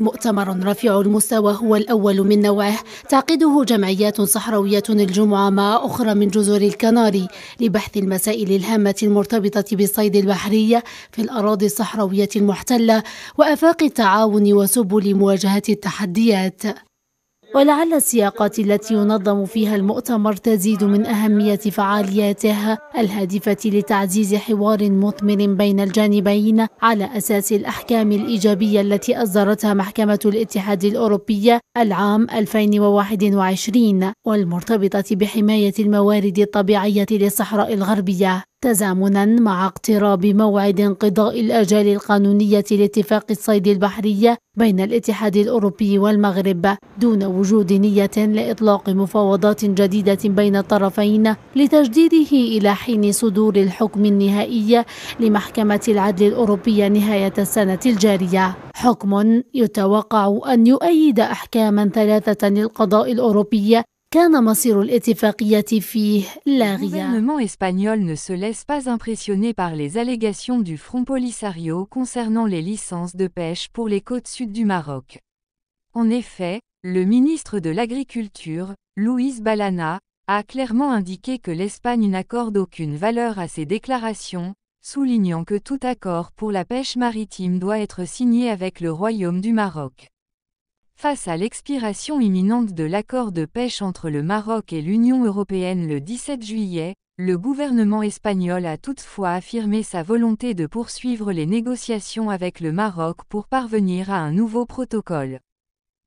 مؤتمر رفيع المستوى هو الأول من نوعه تعقده جمعيات صحراوية الجمعة مع أخرى من جزر الكناري لبحث المسائل الهامة المرتبطة بالصيد البحري في الأراضي الصحراوية المحتلة وآفاق التعاون وسبل مواجهة التحديات ولعل السياقات التي ينظم فيها المؤتمر تزيد من أهمية فعالياته الهادفة لتعزيز حوار مثمر بين الجانبين على أساس الأحكام الإيجابية التي أصدرتها محكمة الاتحاد الأوروبي العام 2021 والمرتبطة بحماية الموارد الطبيعية للصحراء الغربية تزامنا مع اقتراب موعد انقضاء الأجال القانونية لاتفاق الصيد البحرية بين الاتحاد الأوروبي والمغرب دون وجود نية لإطلاق مفاوضات جديدة بين الطرفين لتجديده إلى حين صدور الحكم النهائي لمحكمة العدل الأوروبية نهاية السنة الجارية حكم يتوقع أن يؤيد أحكاما ثلاثة للقضاء الأوروبي Le gouvernement espagnol ne se laisse pas impressionner par les allégations du Front Polisario concernant les licences de pêche pour les côtes sud du Maroc. En effet, le ministre de l'Agriculture, Luis Balana, a clairement indiqué que l'Espagne n'accorde aucune valeur à ces déclarations, soulignant que tout accord pour la pêche maritime doit être signé avec le Royaume du Maroc. Face à l'expiration imminente de l'accord de pêche entre le Maroc et l'Union européenne le 17 juillet, le gouvernement espagnol a toutefois affirmé sa volonté de poursuivre les négociations avec le Maroc pour parvenir à un nouveau protocole.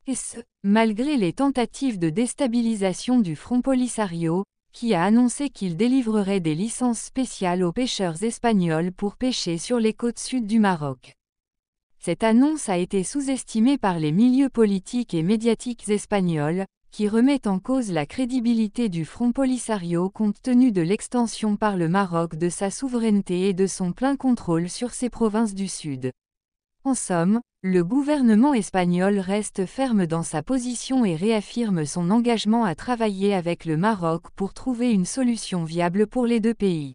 Et ce, malgré les tentatives de déstabilisation du Front Polisario, qui a annoncé qu'il délivrerait des licences spéciales aux pêcheurs espagnols pour pêcher sur les côtes sud du Maroc. Cette annonce a été sous-estimée par les milieux politiques et médiatiques espagnols, qui remettent en cause la crédibilité du Front Polisario compte tenu de l'extension par le Maroc de sa souveraineté et de son plein contrôle sur ses provinces du Sud. En somme, le gouvernement espagnol reste ferme dans sa position et réaffirme son engagement à travailler avec le Maroc pour trouver une solution viable pour les deux pays.